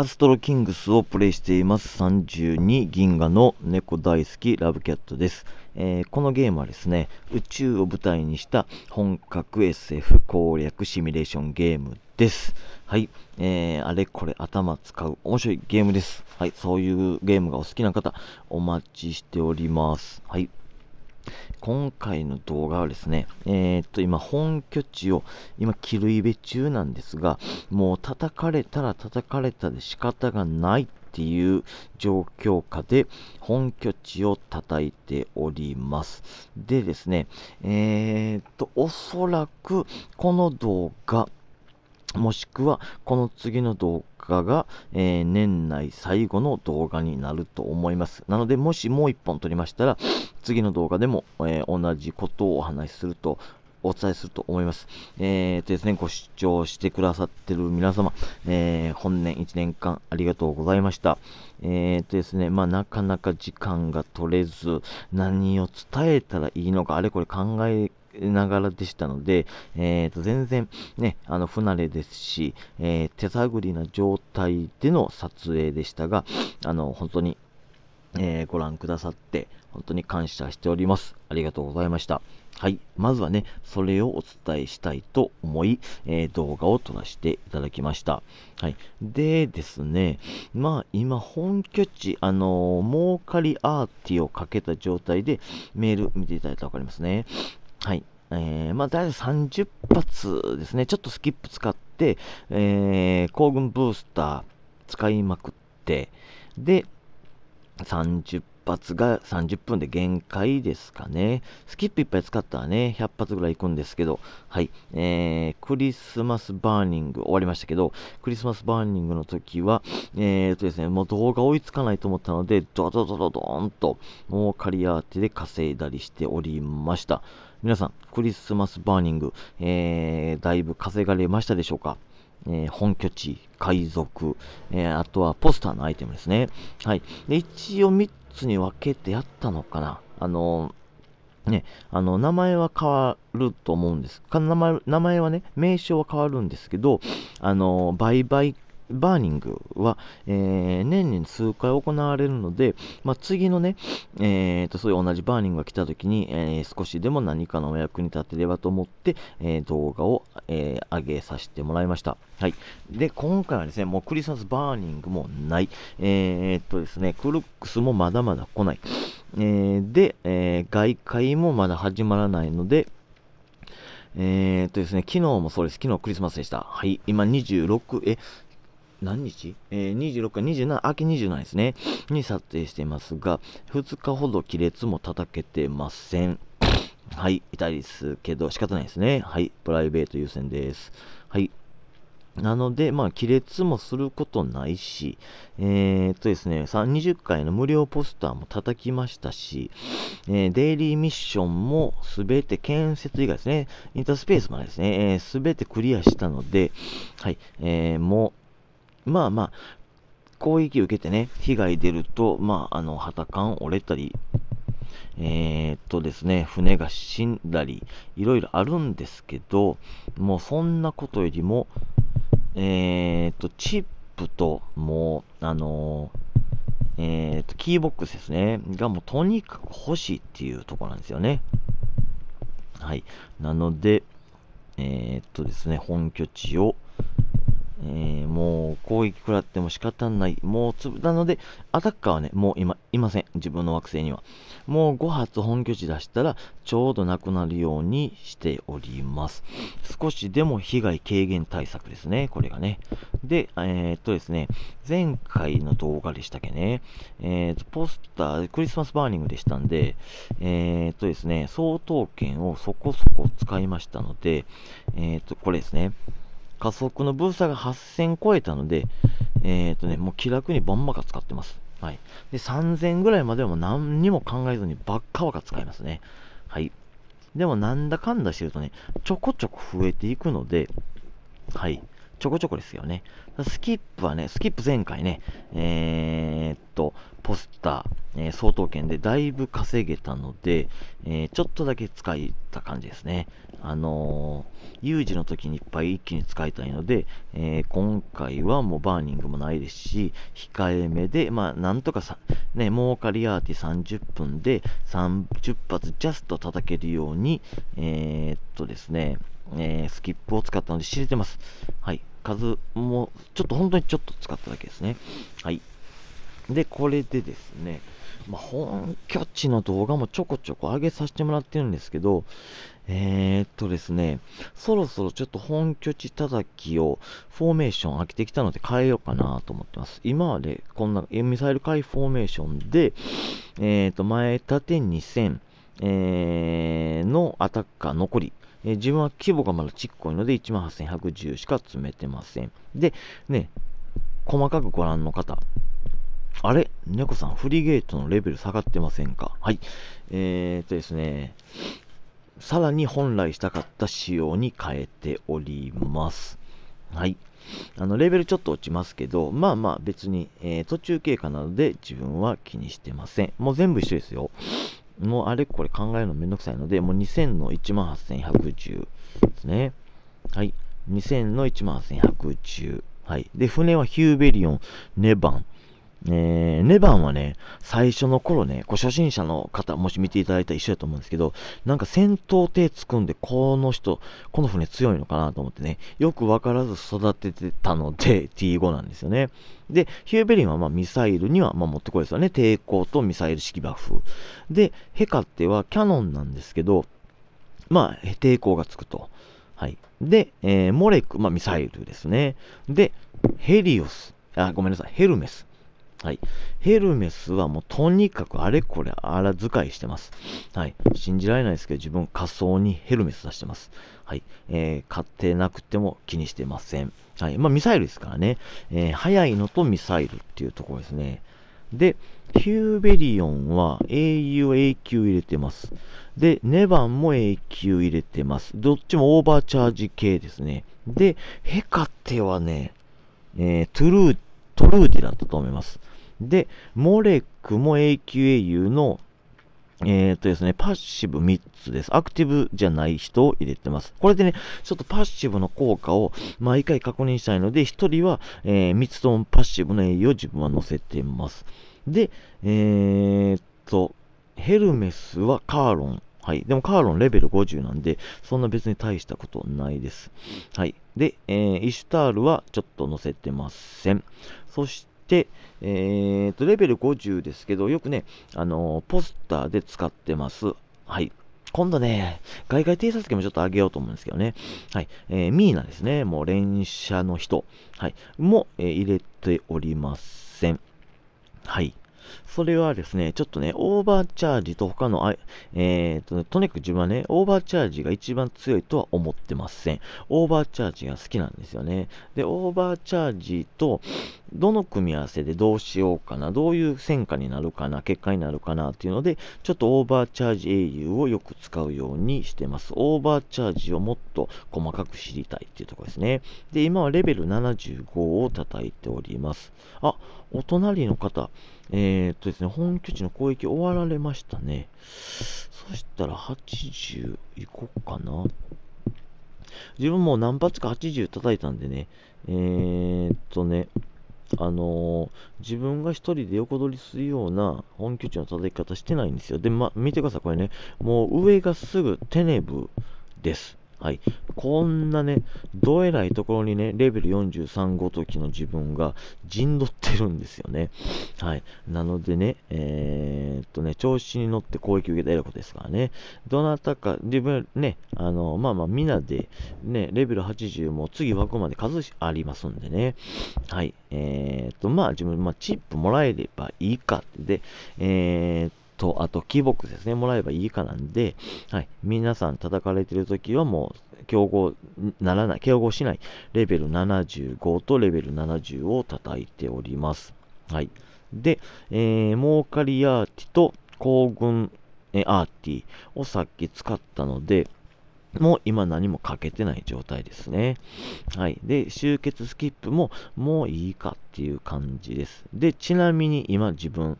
アストロキングスをプレイしています。32銀河の猫大好きラブキャットです、えー、このゲームはですね、宇宙を舞台にした本格 SF 攻略シミュレーションゲームです。はい。えー、あれこれ頭使う面白いゲームです。はい。そういうゲームがお好きな方、お待ちしております。はい。今回の動画はですね、えー、っと、今、本拠地を、今、キルイベ中なんですが、もう叩かれたら叩かれたで仕方がないっていう状況下で、本拠地を叩いております。でですね、えー、っと、おそらく、この動画、もしくは、この次の動画が、えー、年内最後の動画になると思います。なので、もしもう1本撮りましたら、次の動画でも、えー、同じことをお話しすると、お伝えすると思います。えー、とですね、ご視聴してくださってる皆様、えー、本年1年間ありがとうございました。えー、とですね、まあ、なかなか時間が取れず、何を伝えたらいいのか、あれこれ考えながらでしたので、えー、と全然ね、あの不慣れですし、えー、手探りな状態での撮影でしたが、あの本当に、えー、ご覧くださって、本当に感謝しております。ありがとうございました。はい。まずはね、それをお伝えしたいと思い、えー、動画を撮らせていただきました。はい。でですね、まあ今本拠地、あのー、儲かりアーティをかけた状態でメール見ていただいたらわかりますね。はい。えー、まあ、大体30発ですね。ちょっとスキップ使って、えー、行軍ブースター使いまくって、で、30発が30分で限界ですかね。スキップいっぱい使ったらね、100発ぐらいいくんですけど、はい。えー、クリスマスバーニング終わりましたけど、クリスマスバーニングの時は、えー、とですね、もう動画追いつかないと思ったので、ドドドドドーンと、もう刈り当てで稼いだりしておりました。皆さん、クリスマスバーニング、えー、だいぶ稼がれましたでしょうかえー、本拠地、海賊、えー、あとはポスターのアイテムですね。はい。で、一応3つに分けてやったのかな。あのー、ね、あの、名前は変わると思うんです。名前名前はね、名称は変わるんですけど、あの、売買バーニングは、えー、年に数回行われるので、まあ、次のね、えーと、そういう同じバーニングが来た時に、えー、少しでも何かのお役に立てればと思って、えー、動画を、えー、上げさせてもらいました。はい。で、今回はですね、もうクリスマスバーニングもない。えー、っとですね、クルックスもまだまだ来ない。えー、で、えー、外界もまだ始まらないので、えー、っとですね、昨日もそうです。昨日クリスマスでした。はい。今26、え、何日、えー、?26 か27、秋27ですね。に撮影していますが、2日ほど亀裂も叩けてません。はい、痛いですけど、仕方ないですね。はい、プライベート優先です。はい。なので、まあ、亀裂もすることないし、えー、っとですね、20回の無料ポスターも叩きましたし、えー、デイリーミッションもすべて建設以外ですね、インタースペースまでですね、す、えー、べ、てクリアしたので、はい、えー、もまあまあ、攻撃受けてね、被害出ると、まあ、あの、旗艦折れたり、えー、っとですね、船が死んだり、いろいろあるんですけど、もうそんなことよりも、えー、っと、チップと、もう、あのー、えっと、キーボックスですね、がもうとにかく欲しいっていうとこなんですよね。はい。なので、えっとですね、本拠地を、えー、もう攻撃食らっても仕方ない。もうなので、アタッカーはね、もう今、いません。自分の惑星には。もう5発本拠地出したら、ちょうどなくなるようにしております。少しでも被害軽減対策ですね、これがね。で、えー、っとですね、前回の動画でしたっけね、えー、っと、ポスター、クリスマスバーニングでしたんで、えー、っとですね、相当券をそこそこ使いましたので、えっと、これですね。加速のブースターが8000超えたので、えっ、ー、とね、もう気楽にバンバカ使ってます。はい。で、3000ぐらいまではもう何にも考えずにばっかバカ使いますね。はい。でもなんだかんだしてるとね、ちょこちょこ増えていくので、はい。ちょこちょこですよね。スキップはね、スキップ前回ね、えー、っと、ポスター、えー、総統券でだいぶ稼げたので、えー、ちょっとだけ使えた感じですね。あの有事の時にいっぱい一気に使いたいので、え今回はもうバーニングもないですし、控えめで、まあ、なんとかさ、ね、儲かりアーティ30分で30発ジャスト叩けるように、えっとですね、えスキップを使ったので知れてます。はい。数も、ちょっと本当にちょっと使っただけですね。はい。で、これでですね、まあ、本拠地の動画もちょこちょこ上げさせてもらってるんですけど、えー、っとですね、そろそろちょっと本拠地叩きを、フォーメーション飽きてきたので変えようかなと思ってます。今までこんな、ミサイル回フォーメーションで、えー、っと、前立て2000、えーアタッカー残り、えー、自分は規模がまだちっこいので18,110しか詰めてません。で、ね、細かくご覧の方、あれ猫さん、フリーゲートのレベル下がってませんかはい。えー、っとですね、さらに本来したかった仕様に変えております。はい。あの、レベルちょっと落ちますけど、まあまあ別に、えー、途中経過なので自分は気にしてません。もう全部一緒ですよ。うあれこれ考えるのめんどくさいので、もう2000の18110ですね。はい。2000の18110。はい。で、船はヒューベリオン、ネバン、えー、ネバンはね、最初の頃ね、こう初心者の方、もし見ていただいたら一緒だと思うんですけど、なんか戦闘艇つくんで、この人、この船強いのかなと思ってね、よくわからず育ててたので T5 なんですよね。で、ヒューベリンはまミサイルにはま持ってこいですよね。抵抗とミサイル式バフ。で、ヘカってはキャノンなんですけど、まあ、抵抗がつくと。はい。で、えー、モレク、まあ、ミサイルですね。で、ヘリオス、あ、ごめんなさい、ヘルメス。はい。ヘルメスはもうとにかくあれこれ荒遣いしてます。はい。信じられないですけど、自分仮想にヘルメス出してます。はい。えー、買ってなくても気にしてません。はい。まあ、ミサイルですからね。えー、速いのとミサイルっていうところですね。で、ヒューベリオンは au、永久入れてます。で、ネバンも永久入れてます。どっちもオーバーチャージ系ですね。で、ヘカテはね、えー、トゥルートルーディだったと思います。で、モレックも AQAU の、えっ、とですね、パッシブ3つです。アクティブじゃない人を入れてます。これでね、ちょっとパッシブの効果を毎回確認したいので、1人は、えー、3つともパッシブの栄養を自分は載せてます。で、えー、っと、ヘルメスはカーロン。はい。でもカーロンレベル50なんで、そんな別に大したことないです。はい。で、えー、イシュタールはちょっと載せてません。そして、えー、と、レベル50ですけど、よくね、あのー、ポスターで使ってます。はい。今度ね、外界偵察機もちょっと上げようと思うんですけどね。はい。えー、ミーナですね。もう連射の人。はい。も、えー、入れておりません。はい。それはですね、ちょっとね、オーバーチャージと他の、えーと、とにかく自分はね、オーバーチャージが一番強いとは思ってません。オーバーチャージが好きなんですよね。で、オーバーチャージと、どの組み合わせでどうしようかな、どういう戦果になるかな、結果になるかなっていうので、ちょっとオーバーチャージ英雄をよく使うようにしてます。オーバーチャージをもっと細かく知りたいっていうところですね。で、今はレベル75を叩いております。あ、お隣の方、えー、っとですね、本拠地の攻撃終わられましたね。そしたら80いこうかな。自分も何発か80叩いたんでね、えー、っとね、あのー、自分が1人で横取りするような本拠地の叩き方してないんですよ。で、ま、見てください、これね、もう上がすぐテネブです。はい。こんなね、どえらいところにね、レベル43ごときの自分が陣取ってるんですよね。はい。なのでね、えー、っとね、調子に乗って攻撃を受けたいことですからね。どなたか、自分ね、あの、まあまあ、皆で、ね、レベル80も次枠まで数ありますんでね。はい。えー、っと、まあ自分、まあ、チップもらえればいいかって、で、えー、と、あと、キーボックスですね、もらえばいいかなんで、はい、皆さん叩かれてる時はもう、競合ならない、競合しない、レベル75とレベル70を叩いております。はい。で、えー、モーアーティと行軍アーティをさっき使ったので、もう今何もかけてない状態ですね。はい。で、集結スキップももういいかっていう感じです。で、ちなみに今自分、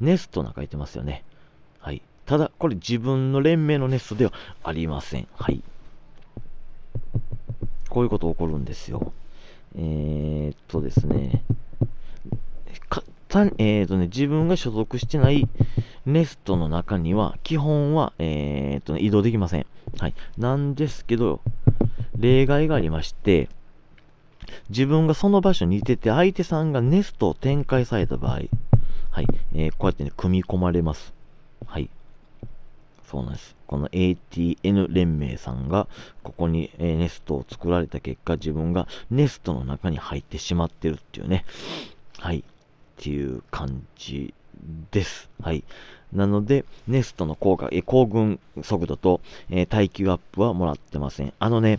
ネストなんか言ってますよね。はい。ただ、これ自分の連盟のネストではありません。はい。こういうこと起こるんですよ。えー、っとですね。たえーとね、自分が所属してないネストの中には、基本は、えーとね、移動できません。はい。なんですけど、例外がありまして、自分がその場所にいてて、相手さんがネストを展開された場合、はい、えー、こうやってね、組み込まれます。はい。そうなんです。この ATN 連盟さんが、ここに、えー、ネストを作られた結果、自分がネストの中に入ってしまってるっていうね。はい。っていう感じです。はい。なので、ネストの効果、え行軍速度と、えー、耐久アップはもらってません。あのね、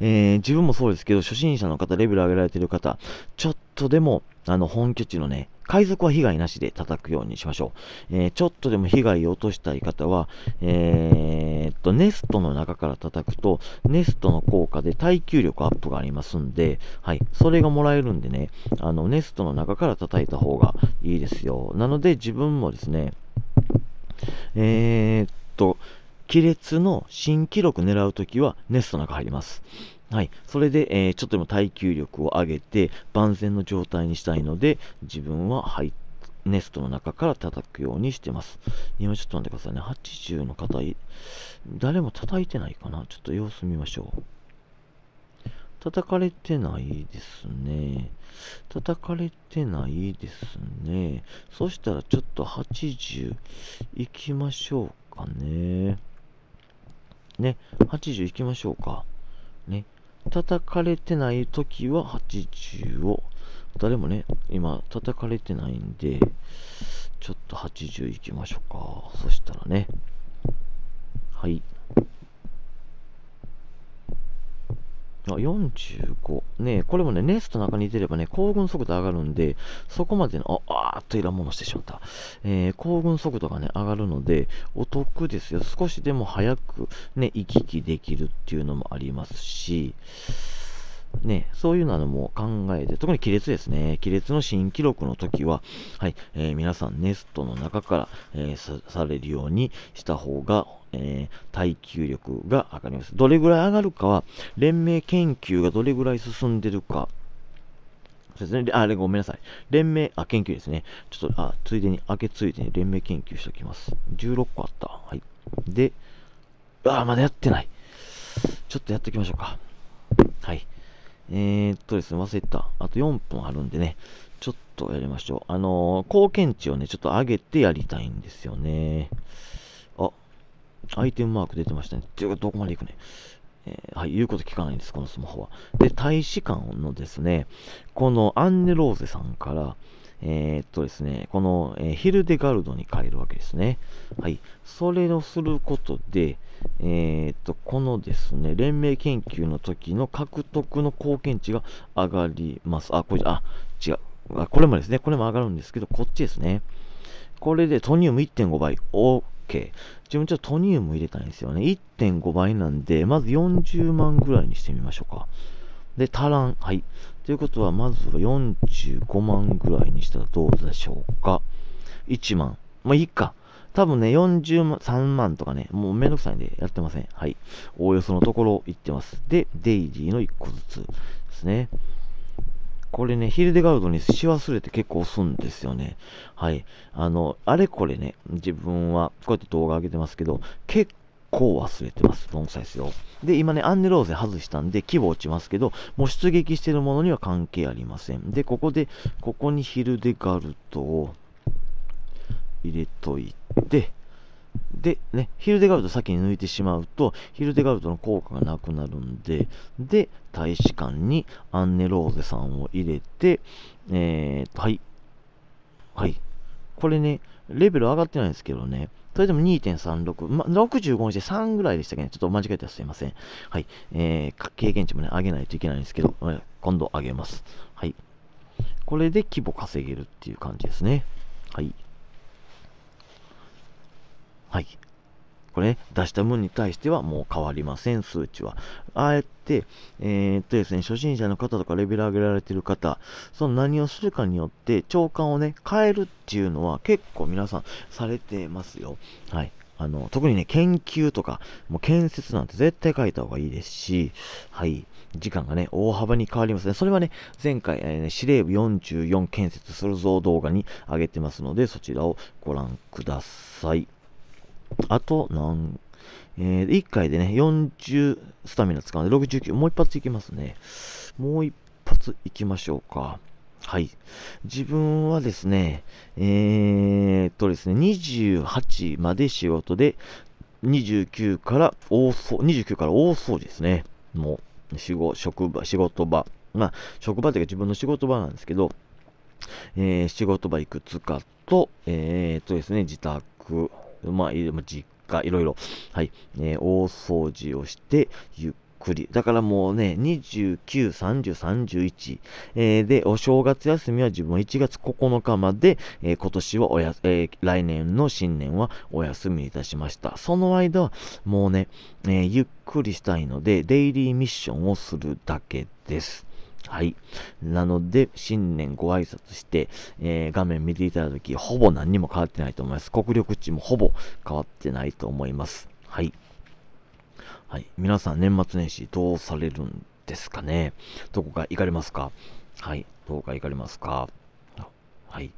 えー、自分もそうですけど、初心者の方、レベル上げられてる方、ちょっとでも、あの、本拠地のね、海賊は被害なしで叩くようにしましょう。えー、ちょっとでも被害を落としたい方は、えー、っと、ネストの中から叩くと、ネストの効果で耐久力アップがありますんで、はい、それがもらえるんでね、あの、ネストの中から叩いた方がいいですよ。なので、自分もですね、えー、っと、亀裂の新記録狙うときはネストの中入ります。はい。それで、えー、ちょっとでも耐久力を上げて、万全の状態にしたいので、自分ははい。ネストの中から叩くようにしてます。今ちょっと待ってくださいね。80の方、誰も叩いてないかなちょっと様子見ましょう。叩かれてないですね。叩かれてないですね。そしたらちょっと80行きましょうかね。ね、80行きましょうか。ね。叩かれてない時は80を、誰もね、今叩かれてないんで、ちょっと80いきましょうか。そしたらね、はい。45。ねこれもね、ネストの中に出ればね、行軍速度上がるんで、そこまでの、あ、あーっといらんものしてしまった。えー、行軍速度がね、上がるので、お得ですよ。少しでも早くね、行き来できるっていうのもありますし、ね、そういうのも考えて、特に亀裂ですね。亀裂の新記録の時は、はい、えー、皆さんネストの中から、えー、されるようにした方がえー、耐久力が上がります。どれぐらい上がるかは、連盟研究がどれぐらい進んでるか、そうですね。あれ、ごめんなさい。連盟、あ、研究ですね。ちょっと、あ、ついでに、明けついでに連盟研究しておきます。16個あった。はい。で、あ、まだやってない。ちょっとやっておきましょうか。はい。えー、っとですね、忘れた。あと4分あるんでね、ちょっとやりましょう。あのー、貢献値をね、ちょっと上げてやりたいんですよね。アイテムマーク出てましたね。てか、どこまで行くね。えー、はい、言うこと聞かないんです、このスマホは。で、大使館のですね、このアンネ・ローゼさんから、えー、っとですね、この、えヒルデガルドに変えるわけですね。はい。それをすることで、えー、っと、このですね、連盟研究の時の獲得の貢献値が上がります。あ、これ、あ、違う。あこれもですね、これも上がるんですけど、こっちですね。これでトニウム1.5倍。お自分ちょっとトニウム入れたいんですよね。1.5倍なんで、まず40万ぐらいにしてみましょうか。で、足らん。はい。ということは、まずは45万ぐらいにしたらどうでしょうか。1万。まあ、いいか。多分ね、40万、3万とかね、もうめんどくさいんでやってません。はい。おおよそのところ行ってます。で、デイリーの1個ずつですね。これね、ヒルデガルドにし忘れて結構押すんですよね。はい。あの、あれこれね、自分は、こうやって動画上げてますけど、結構忘れてます。盆栽ですよ。で、今ね、アンネローゼ外したんで、規模落ちますけど、もう出撃してるものには関係ありません。で、ここで、ここにヒルデガルドを入れといて、で、ね、ヒルデガルト先に抜いてしまうと、ヒルデガルトの効果がなくなるんで、で、大使館にアンネ・ローゼさんを入れて、えー、はい。はい。これね、レベル上がってないんですけどね、それでも2.36、ま、65日で3ぐらいでしたっけね、ちょっと間違えたらすいません。はい。えー、経験値もね、上げないといけないんですけど、今度上げます。はい。これで規模稼げるっていう感じですね。はい。はい。これ、ね、出した分に対してはもう変わりません、数値は。あえて、えー、っとですね、初心者の方とかレベル上げられてる方、その何をするかによって長官をね、変えるっていうのは結構皆さんされてますよ。はい。あの、特にね、研究とか、もう建設なんて絶対書いた方がいいですし、はい。時間がね、大幅に変わりますね。それはね、前回、えーね、司令部44建設するぞ動画に上げてますので、そちらをご覧ください。あと、なん、えー、1回でね、40スタミナ使うんで、69、もう一発いきますね。もう一発いきましょうか。はい。自分はですね、えー、っとですね、28まで仕事で、29から大掃29から大掃除ですね。もう、仕事、職場、仕事場。まあ、職場というか自分の仕事場なんですけど、えー、仕事場いくつかと、えー、っとですね、自宅、まあ、実家、いろいろ、はい、えー、大掃除をして、ゆっくり。だからもうね、29、30、31、えー、で、お正月休みは自分は1月9日まで、えー、今年はおや、えー、来年の新年はお休みいたしました。その間は、もうね、えゆっくりしたいので、デイリーミッションをするだけです。はい。なので、新年ご挨拶して、えー、画面見ていただとき、ほぼ何にも変わってないと思います。国力値もほぼ変わってないと思います。はい。はい。皆さん、年末年始どうされるんですかねどこか行かれますかはい。どこか行かれますかはい。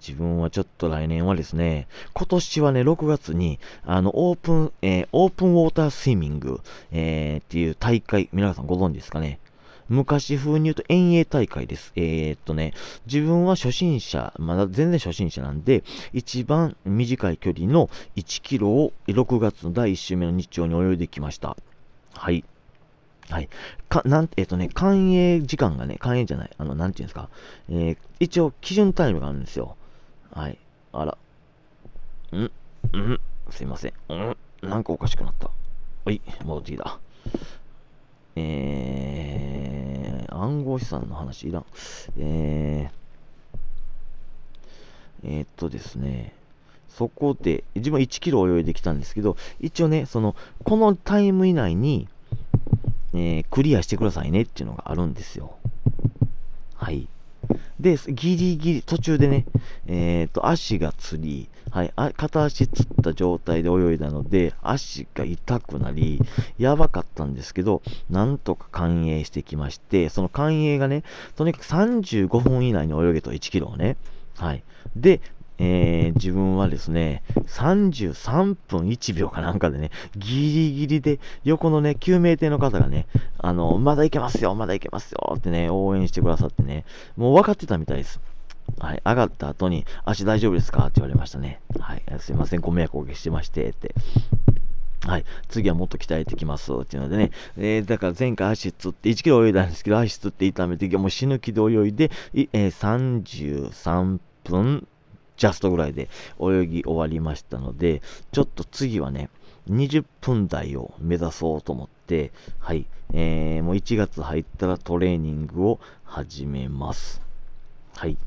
自分はちょっと来年はですね、今年はね、6月に、あの、オープン、えー、オープンウォータースイミング、えー、っていう大会、皆さんご存知ですかね昔風に言うと遠泳大会です。えー、っとね、自分は初心者、まだ全然初心者なんで、一番短い距離の1キロを6月の第1週目の日曜に泳いできました。はい。はい。か、なんえっ、とね、寛永時間がね、寛永じゃない、あの、なんていうんですか、えー、一応、基準タイムがあるんですよ。はい。あら。んんすいません。んなんかおかしくなった。はい、戻ってきた。えー、号さんの話いらん。えー、えー、っとですね。そこで、自分1キロ泳いできたんですけど、一応ね、その、このタイム以内に、えー、クリアしてくださいねっていうのがあるんですよ。はい。で、ギリギリ、途中でね、えっ、ー、と、足がつり、はい、片足つった状態で泳いだので、足が痛くなり、やばかったんですけど、なんとか歓迎してきまして、その歓迎がね、とにかく35分以内に泳げと1キロをね、はい。で、えー、自分はですね、33分1秒かなんかでね、ギリギリで、横のね、救命艇の方がね、あの、まだいけますよ、まだいけますよってね、応援してくださってね、もう分かってたみたいです。はい、上がった後に、足大丈夫ですかって言われましたね。はい、すいません、ご迷惑をおかけしてまして、って。はい、次はもっと鍛えてきますっていうのでね、えー、だから前回足つって、1キロ泳いだんですけど、足つって痛めて、もう死ぬ気で泳いで、えー、33分ジャストぐらいで泳ぎ終わりましたので、ちょっと次はね、20分台を目指そうと思って、はい、えー、もう1月入ったらトレーニングを始めます。はい。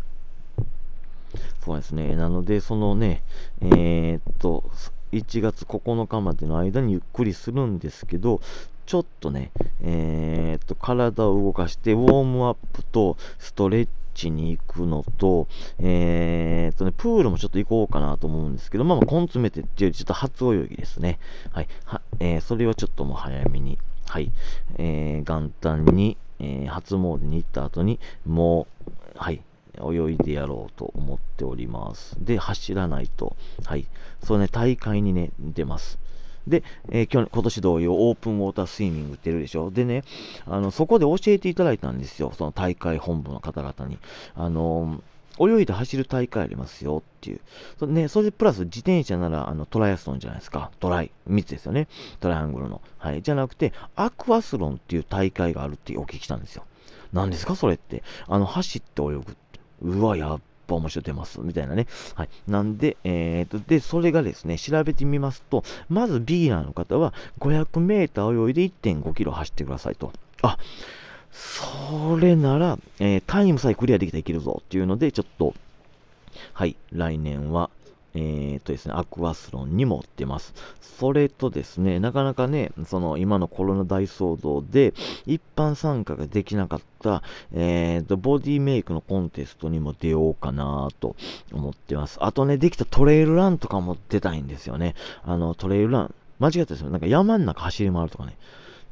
そうですね。なので、そのね、えー、っと、1月9日までの間にゆっくりするんですけど、ちょっとね、えー、っと、体を動かして、ウォームアップとストレッチに行くのと、えー、っとね、プールもちょっと行こうかなと思うんですけど、まあまコン詰めてっていうより、ちょっと初泳ぎですね。はい。はえー、それはちょっともう早めに、はい。えー、元旦に、えー、初詣に行った後に、もう、はい。泳いでやろうと思っております。で、走らないと。はい。そうね、大会にね、出ます。で、えー、今日、今年同様、オープンウォータースイミングってるでしょ。でね、あの、そこで教えていただいたんですよ。その大会本部の方々に。あのー、泳いで走る大会ありますよっていう。そね、それプラス自転車ならあのトライアスロンじゃないですか。トライ。3つですよね。トライアングルの。はい。じゃなくて、アクアスロンっていう大会があるってお聞きしたんですよ。何ですかそれって。あの、走って泳ぐって。うわ、やっぱ面白い出ます、みたいなね。はい。なんで、えー、と、で、それがですね、調べてみますと、まずビギナーの方は、500メーター泳いで1.5キロ走ってくださいと。あ、それなら、えー、タイムさえクリアできたらいけるぞっていうので、ちょっと、はい、来年は、えっ、ー、とですね、アクアスロンにも出ってます。それとですね、なかなかね、その今のコロナ大騒動で一般参加ができなかった、えっ、ー、と、ボディメイクのコンテストにも出ようかなと思ってます。あとね、できたトレイルランとかも出たいんですよね。あの、トレイルラン。間違ったですよ。なんか山ん中走り回るとかね。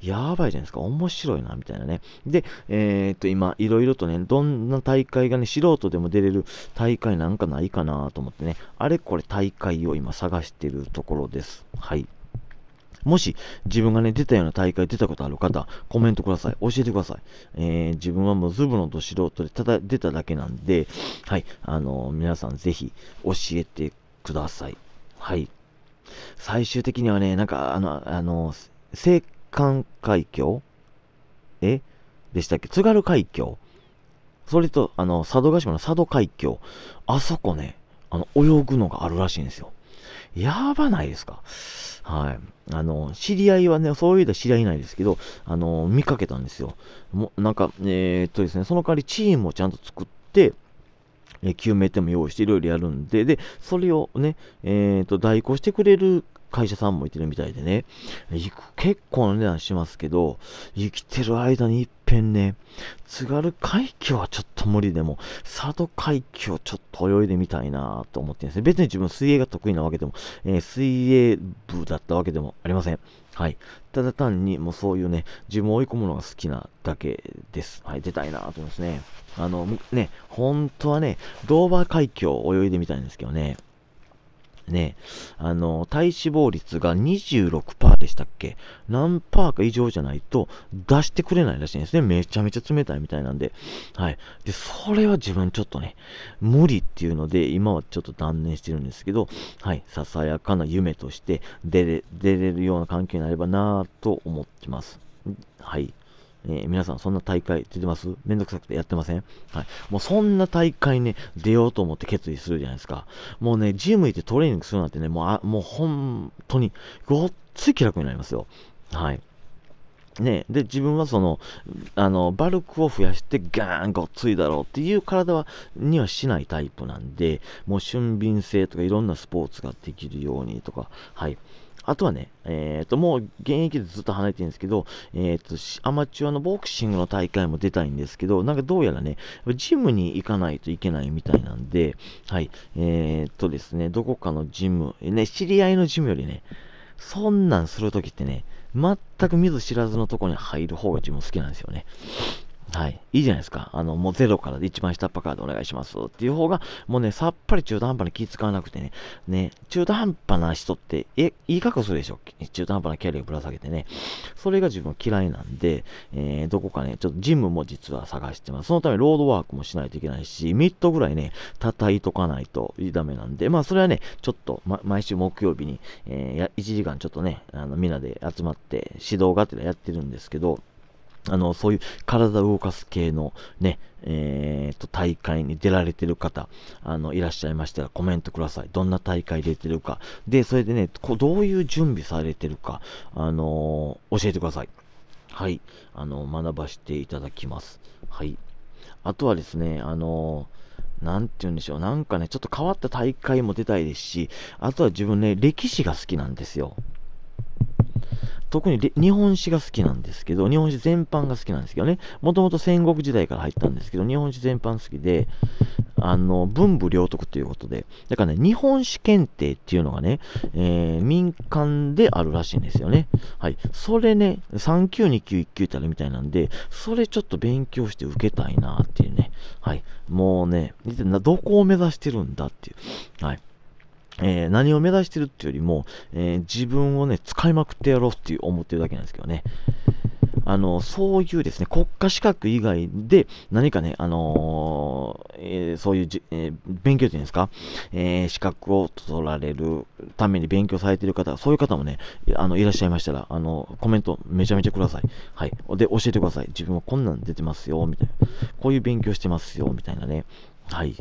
やばいじゃないですか、面白いな、みたいなね。で、えー、っと、今、いろいろとね、どんな大会がね、素人でも出れる大会なんかないかなと思ってね、あれこれ大会を今探してるところです。はい。もし自分がね、出たような大会出たことある方、コメントください。教えてください。えー、自分はもうズブのと素人でただ出ただけなんで、はい、あのー、皆さんぜひ教えてください。はい。最終的にはね、なんか、あの、あの韓海峡えでしたっけ津軽海峡それと、あの、佐渡島の佐渡海峡。あそこね、あの、泳ぐのがあるらしいんですよ。やばないですか。はい。あの、知り合いはね、そういうのは知り合いないですけど、あの、見かけたんですよ。もなんか、えー、っとですね、その代わりチームをちゃんと作って、えー、救命艇も用意していろいろやるんで、で、それをね、えー、っと、代行してくれる会社さんもいてるみたいでね、結構な値段しますけど、生きてる間に一遍ね、津軽海峡はちょっと無理でも、佐渡海峡ちょっと泳いでみたいなと思ってですね。別に自分水泳が得意なわけでも、えー、水泳部だったわけでもありません。はい。ただ単にもうそういうね、自分を追い込むのが好きなだけです。はい、出たいなと思いますね。あの、ね、本当はね、ドーバー海峡を泳いでみたいんですけどね。ね、あの、体脂肪率が26%でしたっけ何パーか以上じゃないと出してくれないらしいんですね。めちゃめちゃ冷たいみたいなんで。はい。で、それは自分ちょっとね、無理っていうので、今はちょっと断念してるんですけど、はい。ささやかな夢として出れ、出れるような環境になればなぁと思ってます。はい。えー、皆さんそんな大会出てますめんどくさくてやってませんはい。もうそんな大会ね、出ようと思って決意するじゃないですか。もうね、ジム行ってトレーニングするなんてね、もう、あもう本当に、ごっつい気楽になりますよ。はい。ね、で自分はそのあのバルクを増やしてガーンごっついだろうっていう体はにはしないタイプなんでもう俊敏性とかいろんなスポーツができるようにとか、はいあとはね、えっ、ー、と、もう現役でずっと離れてるんですけど、えっ、ー、と、アマチュアのボクシングの大会も出たいんですけど、なんかどうやらね、ジムに行かないといけないみたいなんで、はい、えっ、ー、とですね、どこかのジム、ね、知り合いのジムよりね、そんなんするときってね、全く見ず知らずのとこに入る方が自分好きなんですよね。はい。いいじゃないですか。あの、もうゼロからで一番下っ端からでお願いしますっていう方が、もうね、さっぱり中途半端に気使わなくてね、ね、中途半端な人って、え、いい格好するでしょ中途半端なキャリアをぶら下げてね。それが自分嫌いなんで、えー、どこかね、ちょっとジムも実は探してます。そのためロードワークもしないといけないし、ミットぐらいね、叩いとかないとダメなんで、まあそれはね、ちょっと、ま、毎週木曜日に、えー、1時間ちょっとね、あの、みんなで集まって指導がてらやってるんですけど、あの、そういう体を動かす系のね、えー、と、大会に出られてる方、あの、いらっしゃいましたらコメントください。どんな大会出てるか。で、それでね、こどういう準備されてるか、あのー、教えてください。はい。あの、学ばせていただきます。はい。あとはですね、あのーなんて言うんでしょう。なんかね、ちょっと変わった大会も出たいですし、あとは自分ね、歴史が好きなんですよ。特に日本史が好きなんですけど、日本史全般が好きなんですけどね、もともと戦国時代から入ったんですけど、日本史全般好きで、あの、文武両徳ということで、だからね、日本史検定っていうのがね、えー、民間であるらしいんですよね。はい。それね、3級、2級、1級ってあるみたいなんで、それちょっと勉強して受けたいなっていうね、はい。もうね、どこを目指してるんだっていう、はい。えー、何を目指してるっていうよりも、えー、自分をね、使いまくってやろうっていう思ってるだけなんですけどね。あの、そういうですね、国家資格以外で何かね、あのー、えー、そういうじ、えー、勉強っていうんですか、え資格を取られるために勉強されている方、そういう方もね、あの、いらっしゃいましたら、あの、コメントめちゃめちゃください。はい。で、教えてください。自分はこんなん出てますよ、みたいな。こういう勉強してますよ、みたいなね。はい。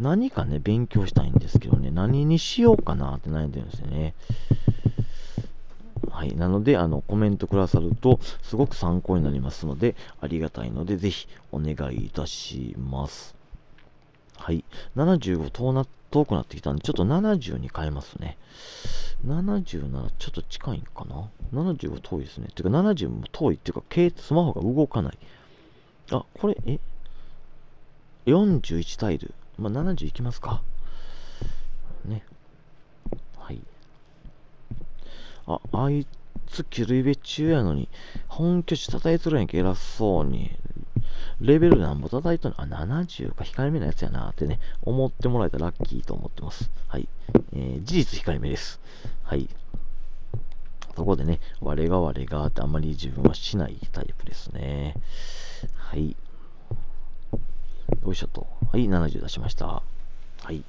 何かね、勉強したいんですけどね、何にしようかなって悩んでるんですよね。はい。なので、あの、コメントくださると、すごく参考になりますので、ありがたいので、ぜひお願いいたします。はい。75遠な、遠くなってきたんで、ちょっと70に変えますね。77、ちょっと近いんかな ?75 遠いですね。てか、70も遠いっていうか、スマホが動かない。あ、これ、え41タイル。まあ、70いきますか。ね。はい。あ、あいつ、キルイベ中やのに、本拠地叩いとるやんけ、偉そうに。レベルなんぼ叩いとんあ、70か、控えめなやつやなってね、思ってもらえたらラッキーと思ってます。はい。えー、事実控えめです。はい。そこでね、我が我がってあまり自分はしないタイプですね。はい。よいしょと。はい、70出しました。はい。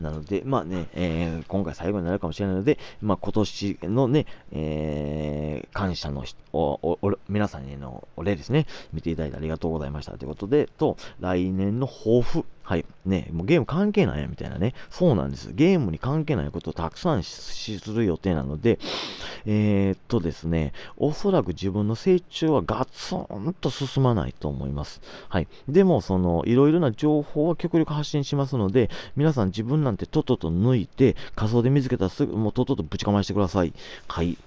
なので、まあね、えー、今回最後になるかもしれないので、まあ今年のね、えー、感謝のおお皆さんへのお礼ですね、見ていただいてありがとうございましたということで、と、来年の抱負はい。ね、もうゲーム関係ないや、みたいなね。そうなんです。ゲームに関係ないことをたくさんする予定なので、えー、っとですね、おそらく自分の成長はガツンと進まないと思います。はい。でも、その、いろいろな情報は極力発信しますので、皆さん自分なんてとっとと抜いて、仮想で見つけたらすぐ、もうとっととぶちかましてください。はい。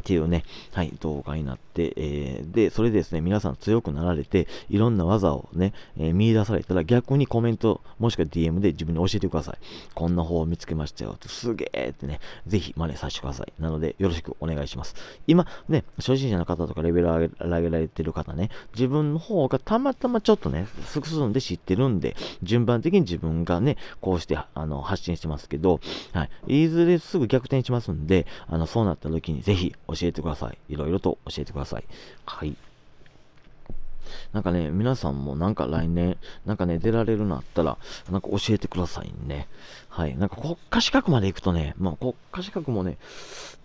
っていうね、はい、動画になって、えー、で、それでですね、皆さん強くなられて、いろんな技をね、えー、見出されたら、逆にコメント、もしくは DM で自分に教えてください。こんな方を見つけましたよ。すげえってね、ぜひ真似させてください。なので、よろしくお願いします。今、ね、初心者の方とかレベル上げられてる方ね、自分の方がたまたまちょっとね、複んで知ってるんで、順番的に自分がね、こうしてあの発信してますけど、はい、いずれすぐ逆転しますんで、あのそうなった時にぜひ、教えてください。いろいろと教えてください。はい。なんかね、皆さんもなんか来年、なんかね、出られるなったら、なんか教えてくださいね。はい。なんか国家資格まで行くとね、まあ国家資格もね、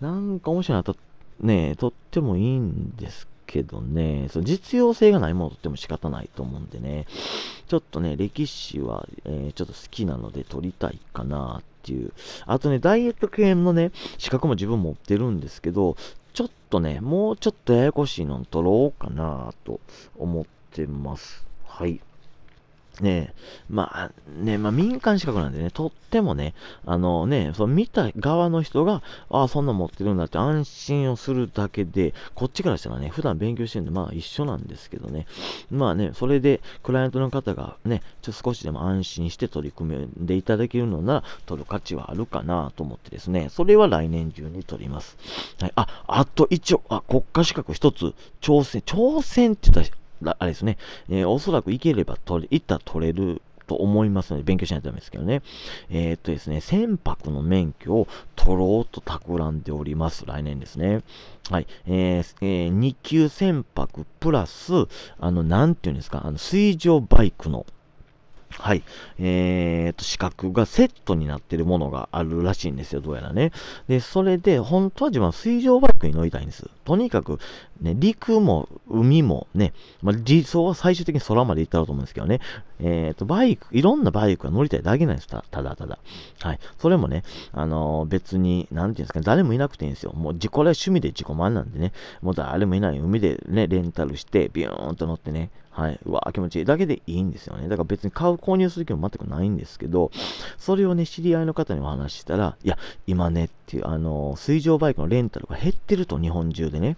なんか面白いなと、ね、とってもいいんですけどね、その実用性がないものとっても仕方ないと思うんでね、ちょっとね、歴史は、えー、ちょっと好きなので撮りたいかなっていう。あとね、ダイエット系のね、資格も自分持ってるんですけど、ちょっとね、もうちょっとややこしいのを取ろうかなと思ってます。はい。ねまあね、まあ民間資格なんでね、とってもね、あのね、その見た側の人が、ああ、そんな持ってるんだって安心をするだけで、こっちからしたらね、普段勉強してるんで、まあ一緒なんですけどね、まあね、それでクライアントの方がね、ちょ少しでも安心して取り組んでいただけるのなら、取る価値はあるかなと思ってですね、それは来年中に取ります。はい、あ、あと一応、あ、国家資格一つ、挑戦、挑戦って言ったら、あれですね、えー、おそらく行ければ取れ、行ったら取れると思いますので、勉強しないとダメですけどね。えー、っとですね、船舶の免許を取ろうと企んでおります。来年ですね。はい。えー、えー、2級船舶プラス、あの、なんていうんですか、あの、水上バイクの、はい。えー、と、資格がセットになってるものがあるらしいんですよ、どうやらね。で、それで、本当は自分は水上バイクに乗りたいんです。とにかく、ね、陸も海もね、まあ、理想は最終的に空まで行ったらと思うんですけどね。えー、と、バイク、いろんなバイクが乗りたいだけなんです、ただただ。はい。それもね、あのー、別に、なんていうんですか、ね、誰もいなくていいんですよ。もう、自己は趣味で自己満なんでね、もう誰もいない海でね、レンタルして、ビューンと乗ってね、はい。うわー気持ちいいだけでいいんですよね。だから別に買う、購入する気も全くないんですけど、それをね、知り合いの方にお話したら、いや、今ねっていう、あの、水上バイクのレンタルが減ってると、日本中でね。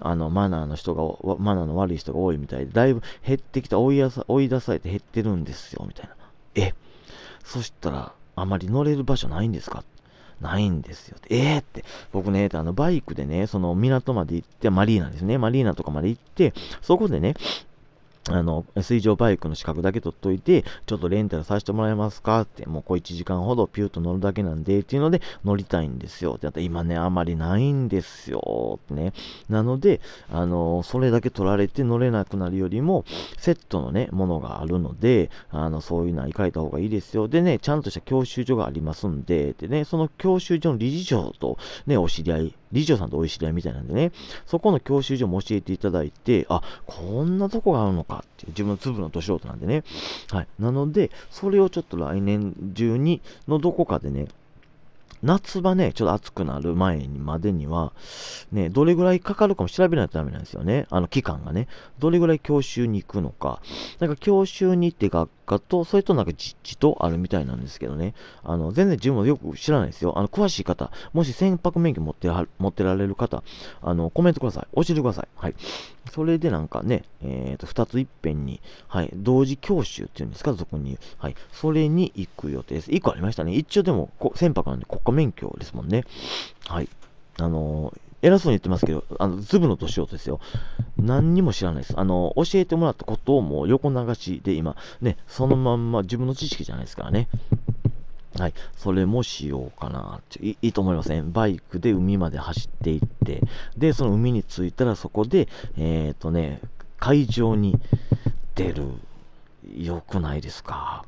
あの、マナーの人が、マナーの悪い人が多いみたいで、だいぶ減ってきた、追いやさ追い出されて減ってるんですよ、みたいな。え、そしたら、あまり乗れる場所ないんですかないんですよ。えー、って、僕ね、あのバイクでね、その港まで行って、マリーナですね、マリーナとかまで行って、そこでね、あの、水上バイクの資格だけ取っといて、ちょっとレンタルさせてもらえますかって、もうこう1時間ほどピューと乗るだけなんで、っていうので乗りたいんですよ。ってった今ね、あまりないんですよ。ってね。なので、あの、それだけ取られて乗れなくなるよりも、セットのね、ものがあるので、あの、そういうのは控えた方がいいですよ。でね、ちゃんとした教習所がありますんで、でね、その教習所の理事長とね、お知り合い、理事長さんとお知り合いみたいなんでね、そこの教習所も教えていただいて、あ、こんなとこがあるのか。パーっていう、自分の粒の年男なんでね。はい。なので、それをちょっと来年中に、のどこかでね、夏場ね、ちょっと暑くなる前にまでには、ね、どれぐらいかかるかも調べないとダメなんですよね。あの期間がね。どれぐらい教習に行くのか。なんか教習に行って学かと、それとなんか実地とあるみたいなんですけどね。あの、全然自分もよく知らないですよ。あの、詳しい方、もし船舶免許持っては、持ってられる方、あの、コメントください。教えてください。はい。それでなんかね、えっ、ー、と、二ついっぺんに、はい、同時教習っていうんですか、そこに。はい。それに行く予定です。一個ありましたね。一応でも、こ船舶なんで国家免許ですもんね。はい。あのー偉そうに言ってますけど、あの、ズブの年をですよ。何にも知らないです。あの、教えてもらったことをもう横流しで今、ね、そのまんま自分の知識じゃないですからね。はい。それもしようかない。いいと思いません、ね。バイクで海まで走っていって、で、その海に着いたらそこで、えっ、ー、とね、会場に出る。良くないですか。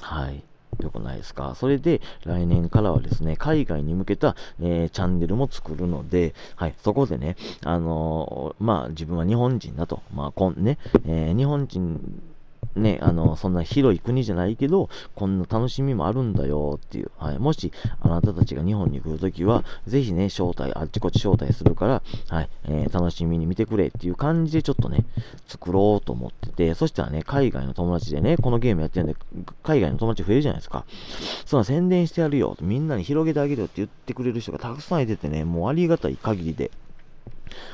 はい。よくないですか。それで、来年からはですね、海外に向けた、えー、チャンネルも作るので、はい、そこでね、あのー、まあ、自分は日本人だと、まあ、こんね、えー、日本人ね、あの、そんな広い国じゃないけど、こんな楽しみもあるんだよっていう。はい。もし、あなたたちが日本に来るときは、ぜひね、招待、あっちこっち招待するから、はい、えー、楽しみに見てくれっていう感じでちょっとね、作ろうと思ってて、そしたらね、海外の友達でね、このゲームやってるんで、海外の友達増えるじゃないですか。その宣伝してやるよ、みんなに広げてあげるよって言ってくれる人がたくさんいててね、もうありがたい限りで。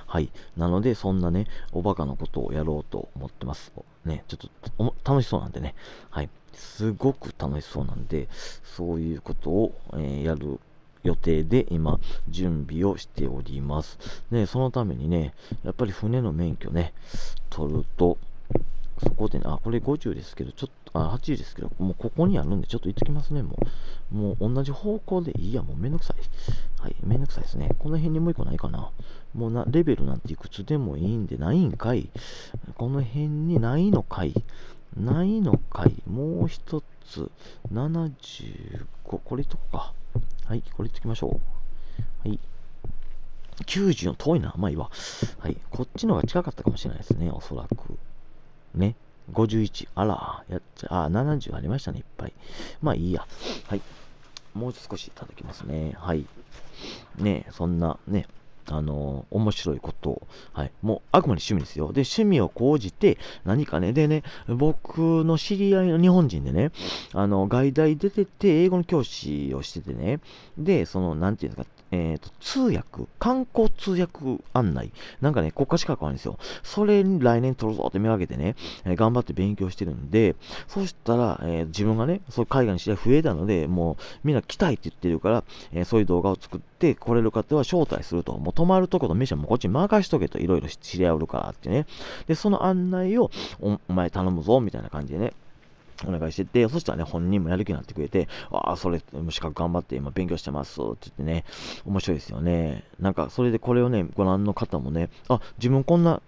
はい。なので、そんなね、おバカなことをやろうと思ってます。ね、ちょっと楽しそうなんでね。はい。すごく楽しそうなんで、そういうことを、えー、やる予定で今、準備をしております。ね、そのためにね、やっぱり船の免許ね、取ると、そこでね、あ、これ50ですけど、ちょっと、あ、80ですけど、もうここにあるんで、ちょっと行ってきますね、もう。もう同じ方向でいいや、もうめんどくさい。はい、めんどくさいですね。この辺にもう一個ないかな。もうなレベルなんていくつでもいいんでないんかい。この辺にないのかい。ないのかい。もう一つ。75。これいっとこうか。はい、これいっときましょう。はい。90の遠いな。まあいいわ。はい。こっちの方が近かったかもしれないですね。おそらく。ね。51。あら、やっちゃ、あ、70ありましたね。いっぱい。まあいいや。はい。もう少しいただきますね。はい。ねそんな、ね。あの、面白いことを、はい、もう、あくまで趣味ですよ。で、趣味を講じて、何かね、でね、僕の知り合いの日本人でね、あの、外大出てて、英語の教師をしててね、で、その、なんていうんですか、えっ、ー、と、通訳、観光通訳案内、なんかね、国家資格あるんですよ。それに来年取るぞって目がけてね、えー、頑張って勉強してるんで、そしたら、えー、自分がね、そう海外に試合増えたので、もうみんな来たいって言ってるから、えそういう動画を作って来れる方は招待すると。もう泊まるとこと飯はもうこっちに任しとけと、いろいろ知り合うからってね。で、その案内をお前頼むぞみたいな感じでね。お願いしてて、そしたらね、本人もやる気になってくれて、ああ、それ、資格頑張って今勉強してますって言ってね、面白いですよね。なんか、それでこれをね、ご覧の方もね、あ、自分こんな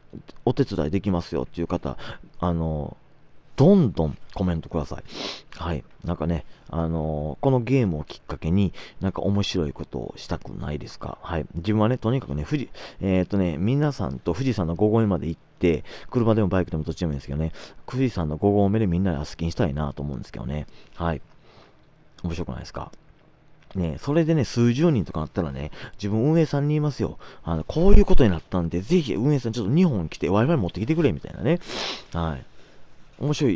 お手伝いできますよっていう方、あの、どんどんコメントください。はい。なんかね、あのー、このゲームをきっかけに、なんか面白いことをしたくないですかはい。自分はね、とにかくね、富士、えー、っ、とね、皆さんと富士山の午後まで行って、て、車でもバイクでもどっちでもいいんですけどね、富士山の5合目でみんなでアスキンしたいなと思うんですけどね。はい。面白くないですかね、それでね、数十人とかなったらね、自分運営さんに言いますよ。あの、こういうことになったんで、ぜひ運営さんちょっと2本来て Wi-Fi 持ってきてくれ、みたいなね。はい。面白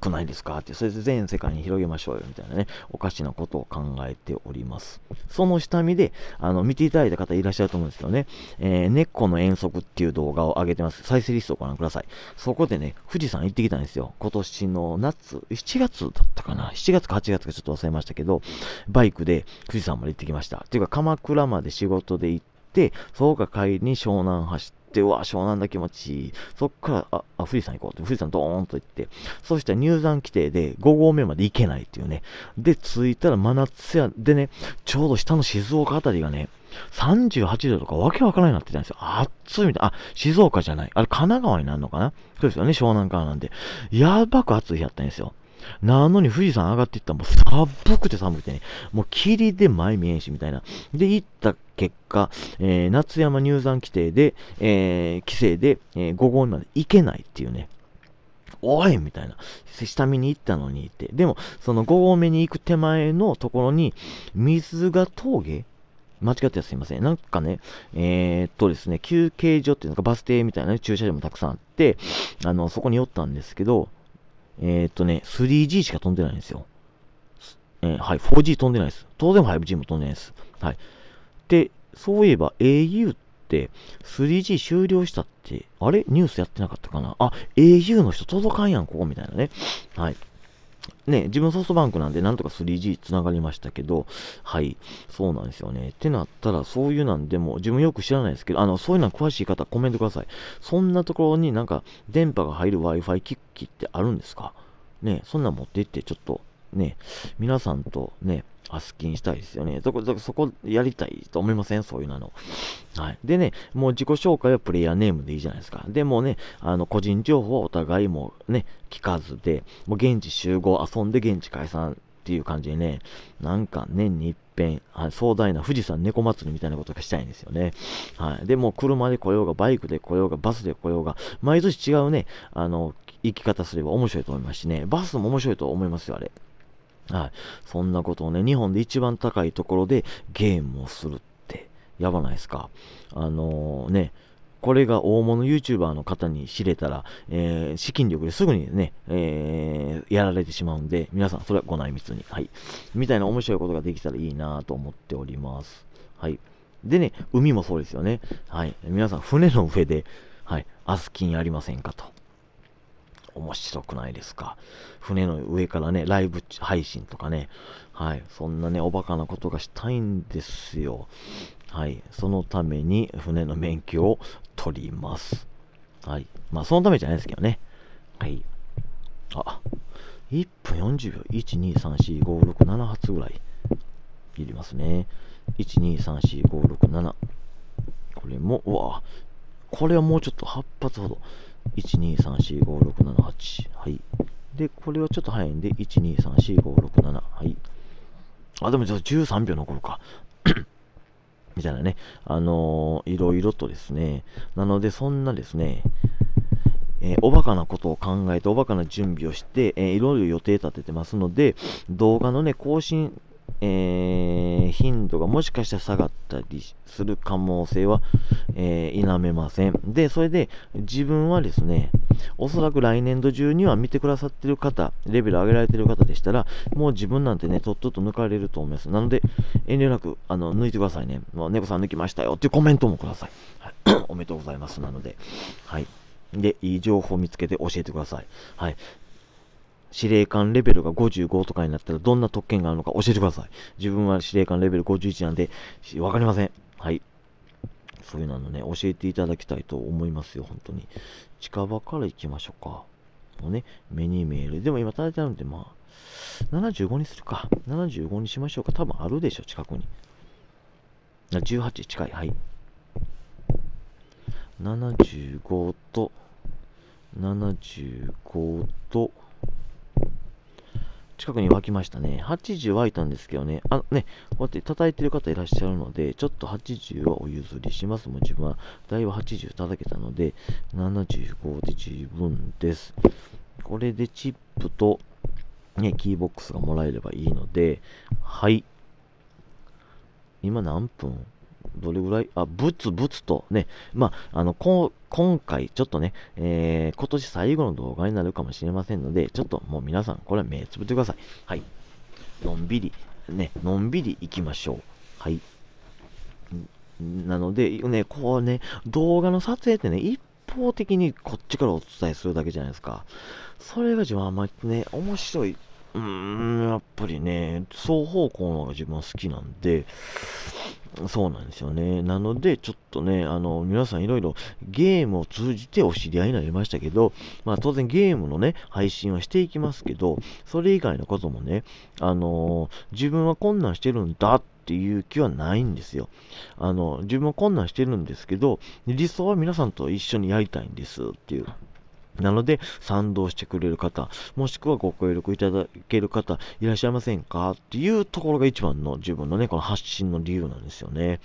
くないですかって、それで全世界に広げましょうよ、みたいなね、おかしなことを考えております。その下見で、あの、見ていただいた方いらっしゃると思うんですけどね、えー、根っこの遠足っていう動画を上げてます。再生リストをご覧ください。そこでね、富士山行ってきたんですよ。今年の夏、7月だったかな ?7 月か8月かちょっと忘れましたけど、バイクで富士山まで行ってきました。っていうか、鎌倉まで仕事で行って、そこか帰りに湘南走、うわ、湘南だ気持ちいい。そっから、あ、あ富士山行こうって、富士山ドーンと行って、そしたら入山規定で5合目まで行けないっていうね。で、着いたら真夏や、でね、ちょうど下の静岡あたりがね、38度とかわけわからないなってたんですよ。暑いみたいあ、静岡じゃない。あれ神奈川になるのかなそうですよね、湘南からなんで。やばく暑い日やったんですよ。なのに富士山上がっていったらもう寒くて寒くてね、もう霧で前見えんしみたいな。で、行った結果、えー、夏山入山規定で、えー、規制で、えー、5合目まで行けないっていうね。おいみたいな。下見に行ったのにって。でも、その5合目に行く手前のところに、水が峠間違ってすいません。なんかね、えー、っとですね、休憩所っていうのバス停みたいな、ね、駐車場もたくさんあって、あの、そこに寄ったんですけど、えー、っとね、3G しか飛んでないんですよ。えー、はい、4G 飛んでないです。当然 5G も飛んでないです。はい。で、そういえば au って 3G 終了したって、あれニュースやってなかったかなあ、au の人届かんやん、ここみたいなね。はい。ね、自分ソフトバンクなんで、なんとか 3G つながりましたけど、はい、そうなんですよね。ってなったら、そういうなんでも、自分よく知らないですけど、あの、そういうのは詳しい方、コメントください。そんなところになんか、電波が入る Wi-Fi 機器ってあるんですかね、そんなん持って行って、ちょっと、ね、皆さんとね、アスキンしたいですよね。そこ、そこやりたいと思いませんそういうの。はい。でね、もう自己紹介はプレイヤーネームでいいじゃないですか。でもね、あの、個人情報はお互いもね、聞かずで、もう現地集合、遊んで現地解散っていう感じでね、なんか年に一遍、壮大な富士山猫祭りみたいなことがしたいんですよね。はい。でも車で来ようが、バイクで来ようが、バスで来ようが、毎年違うね、あの、生き方すれば面白いと思いますしね、バスも面白いと思いますよ、あれ。はい。そんなことをね、日本で一番高いところでゲームをするって、やばないですか。あのー、ね、これが大物 YouTuber の方に知れたら、えー、資金力ですぐにね、えー、やられてしまうんで、皆さん、それはご内密に。はい。みたいな面白いことができたらいいなと思っております。はい。でね、海もそうですよね。はい。皆さん、船の上で、はい、アスキンやりませんかと。面白くないですか。船の上からね、ライブ配信とかね、はい、そんなね、おバカなことがしたいんですよ。はい、そのために船の免許を取ります。はい、まあ、そのためじゃないですけどね。はい。あ、1分40秒、1、2、3、4、5、6、7発ぐらいいりますね。1、2、3、4、5、6、7。これも、うわこれはもうちょっと8発ほど。1234567はい。で、これはちょっと早いんで、1234567はい。あ、でもちょっと13秒残るか。みたいなね、あのー、いろいろとですね、なのでそんなですね、えー、おバカなことを考えて、おバカな準備をして、えー、いろいろ予定立ててますので、動画のね、更新えー、頻度がもしかしたら下がったりする可能性は、えー、否めません。で、それで自分はですね、おそらく来年度中には見てくださってる方、レベル上げられてる方でしたら、もう自分なんてね、とっとと抜かれると思います。なので、遠慮なく、あの、抜いてくださいね。もう、猫さん抜きましたよっていうコメントもください。はい、おめでとうございます。なので、はい。で、いい情報を見つけて教えてください。はい。司令官レベルが55とかになったらどんな特権があるのか教えてください。自分は司令官レベル51なんで、わかりません。はい。そういうのね、教えていただきたいと思いますよ、本当に。近場から行きましょうか。もうね、目に見える。でも今垂れてあるんで、まあ、75にするか。75にしましょうか。多分あるでしょ、近くに。18近い、はい。75と、75と、近くに湧きましたね。80湧いたんですけどね、あね、こうやって叩いてる方いらっしゃるので、ちょっと80はお譲りします。もう自分は、だいぶ80叩けたので、75で十分です。これでチップと、ね、キーボックスがもらえればいいので、はい。今何分どれぐらいあ、ぶつぶつとね、まあ、あの、こう、今回、ちょっとね、えー、今年最後の動画になるかもしれませんので、ちょっともう皆さん、これは目つぶってください。はい。のんびり、ね、のんびり行きましょう。はい。なので、ね、こうね、動画の撮影ってね、一方的にこっちからお伝えするだけじゃないですか。それが自分はあんまりね、面白いうーん、やっぱりね、双方向の方が自分は好きなんで、そうなんですよね。なので、ちょっとね、あの、皆さんいろいろゲームを通じてお知り合いになりましたけど、まあ当然ゲームのね、配信はしていきますけど、それ以外のこともね、あの自分は困難してるんだっていう気はないんですよ。あの、自分は困難してるんですけど、理想は皆さんと一緒にやりたいんですっていう。なので、賛同してくれる方、もしくはご協力いただける方、いらっしゃいませんかっていうところが一番の自分のね、この発信の理由なんですよね。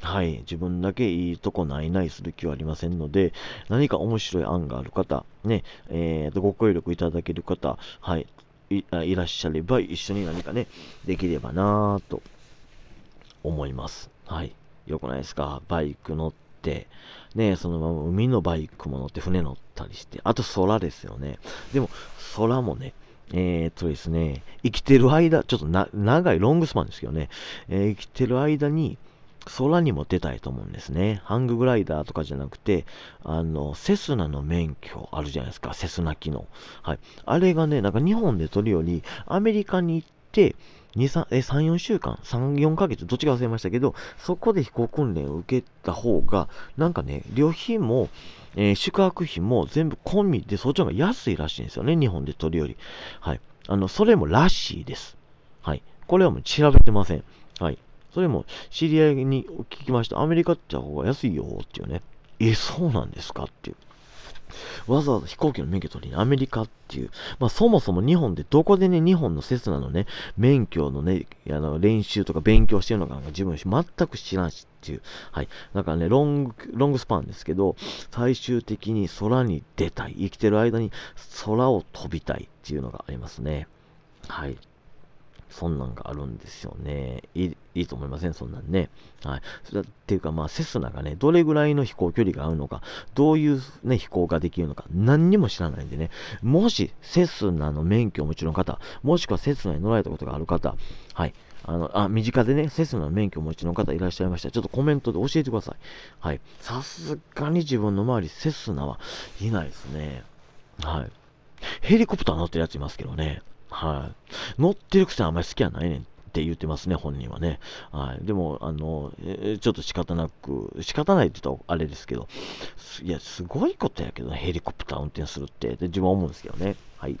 はい。自分だけいいとこないないする気はありませんので、何か面白い案がある方、ね、えー、と、ご協力いただける方、はい。いいらっしゃれば、一緒に何かね、できればなぁと思います。はい。よくないですかバイク乗って、ね、そのまま海のバイクも乗って、船乗って、ったりして、あと空ですよね。でも、空もね、えー、っとですね、生きてる間、ちょっとな長いロングスパンですけどね、えー、生きてる間に空にも出たいと思うんですね。ハンググライダーとかじゃなくて、あの、セスナの免許あるじゃないですか、セスナ機能。はい。あれがね、なんか日本で取るより、アメリカに行って、3、4週間、3、4ヶ月、どっちか忘れましたけど、そこで飛行訓練を受けた方が、なんかね、旅費も、えー、宿泊費も全部込みで、そっちの方が安いらしいんですよね、日本で取るより。はい。あの、それもらしいです。はい。これはもう調べてません。はい。それも知り合いに聞きました。アメリカって方が安いよっていうね。え、そうなんですかっていう。わざわざ飛行機の免許取りにアメリカっていう、まあそもそも日本でどこでね、日本のセスナのね、免許のね、あの練習とか勉強してるのかなんか自分全く知らんしっていう、はい。だからね、ロング、ロングスパンですけど、最終的に空に出たい。生きてる間に空を飛びたいっていうのがありますね。はい。そんなんがあるんですよね。いい、いいと思いませんそんなんね。はい。それっていうか、まあ、セスナがね、どれぐらいの飛行距離が合うのか、どういうね、飛行ができるのか、何にも知らないんでね、もし、セスナの免許をお持ちの方、もしくはセスナに乗られたことがある方、はい。あの、あ、身近でね、セスナの免許をお持ちの方いらっしゃいましたら、ちょっとコメントで教えてください。はい。さすがに自分の周り、セスナはいないですね。はい。ヘリコプター乗ってるやついますけどね。はい。乗ってるくせあんまり好きやないねんって言ってますね、本人はね。はい。でも、あの、えちょっと仕方なく、仕方ないって言ったらあれですけど、いや、すごいことやけど、ヘリコプター運転するって、で自分は思うんですけどね。はい。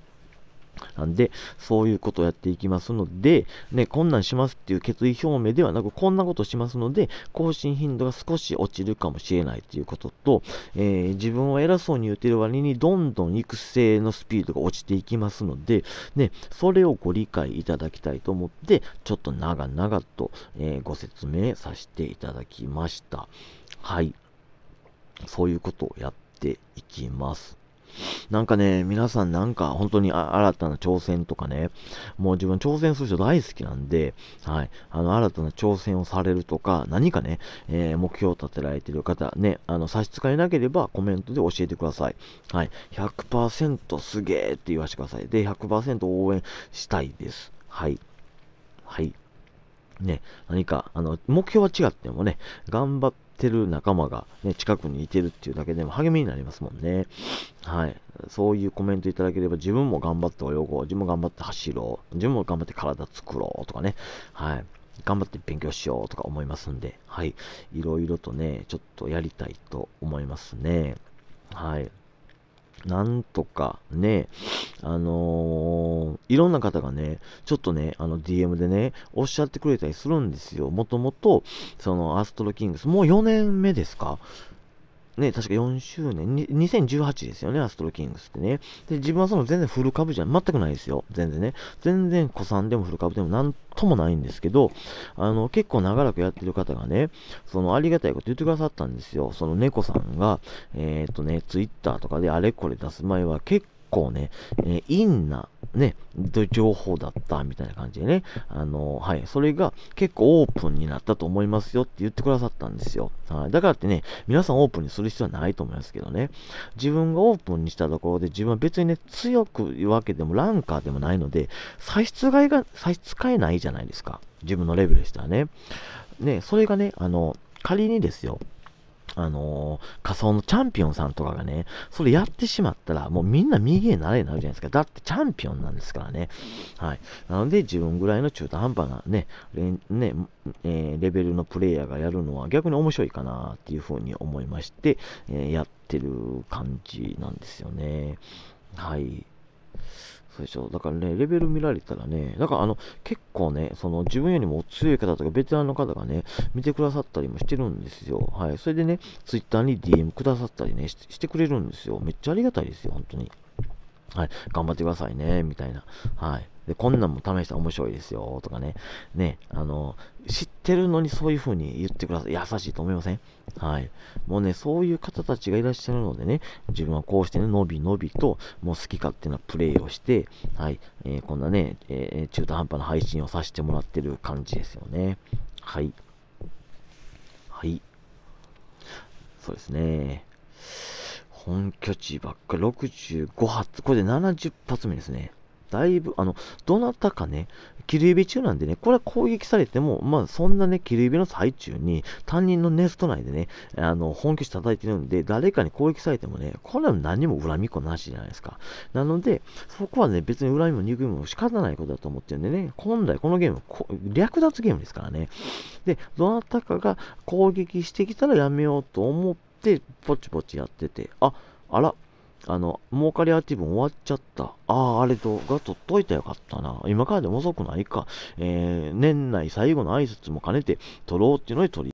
なんで、そういうことをやっていきますので、ね、こんなんしますっていう決意表明ではなく、こんなことしますので、更新頻度が少し落ちるかもしれないということと、えー、自分を偉そうに言ってる割に、どんどん育成のスピードが落ちていきますので、ね、それをご理解いただきたいと思って、ちょっと長々と、えー、ご説明させていただきました。はい。そういうことをやっていきます。なんかね、皆さんなんか本当に新たな挑戦とかね、もう自分挑戦する人大好きなんで、はい、あの、新たな挑戦をされるとか、何かね、えー、目標を立てられている方、ね、あの、差し支えなければコメントで教えてください。はい、100%すげーって言わせてください。で、100%応援したいです。はい。はい。ね、何か、あの、目標は違ってもね、頑張っってる仲間が、ね、近くにいてるっていうだけでも励みになりますもんね。はい。そういうコメントいただければ、自分も頑張って泳ごう、自分も頑張って走ろう、自分も頑張って体作ろうとかね。はい。頑張って勉強しようとか思いますんで、はい。いろいろとね、ちょっとやりたいと思いますね。はい。なんとかね、あのー、いろんな方がね、ちょっとね、あの DM でね、おっしゃってくれたりするんですよ。もともと、そのアストロキングス、もう4年目ですかね、確か4周年、2018ですよね、アストロキングスってね。で、自分はその全然フル株じゃ、全くないですよ。全然ね。全然古参でもフル株でもなんともないんですけど、あの、結構長らくやってる方がね、そのありがたいこと言ってくださったんですよ。その猫さんが、えっ、ー、とね、ツイッターとかであれこれ出す前は結構ね、えー、インな、ね、情報だったみたいな感じでね、あのはい、それが結構オープンになったと思いますよって言ってくださったんですよ。はい、だからってね、皆さんオープンにする必要はないと思いますけどね、自分がオープンにしたところで、自分は別にね、強く言うわけでもランカーでもないので、差し支えが、差し支えないじゃないですか。自分のレベルでしたらね。ね、それがね、あの、仮にですよ、あのー、仮想のチャンピオンさんとかがね、それやってしまったら、もうみんな右へなれになるじゃないですか。だってチャンピオンなんですからね。はい。なので、自分ぐらいの中途半端なね、ね、えー、レベルのプレイヤーがやるのは逆に面白いかなっていうふうに思いまして、えー、やってる感じなんですよね。はい。そうでしょ。だからね、レベル見られたらね、だからあの、結構ね、その自分よりも強い方とかベテランの方がね、見てくださったりもしてるんですよ。はい。それでね、ツイッターに DM くださったりねし、してくれるんですよ。めっちゃありがたいですよ、本当に。はい。頑張ってくださいね、みたいな。はい。で、こんなんも試したら面白いですよ、とかね。ね、あの、知っってるのにそういう風に言ってください。優しいと思いませんはい。もうね、そういう方たちがいらっしゃるのでね、自分はこうしてね、のびのびと、もう好き勝手なプレイをして、はい。えー、こんなね、えー、中途半端な配信をさせてもらってる感じですよね。はい。はい。そうですね。本拠地ばっかり65発。これで70発目ですね。だいぶ、あの、どなたかね、切り指中なんでね、これは攻撃されても、まあ、そんなね、切り指の最中に、担任のネスト内でね、あの、本拠地叩いてるんで、誰かに攻撃されてもね、これは何も恨みっこなしじゃないですか。なので、そこはね、別に恨みも憎みも仕方ないことだと思ってるんでね、本来このゲーム、略奪ゲームですからね。で、どなたかが攻撃してきたらやめようと思って、ぽちぽちやってて、あ、あら、あの、儲かりアーティブ終わっちゃった。ああ、あれと、が取っといたよかったな。今からでも遅くないか。えー、年内最後の挨拶も兼ねて、取ろうっていうので取り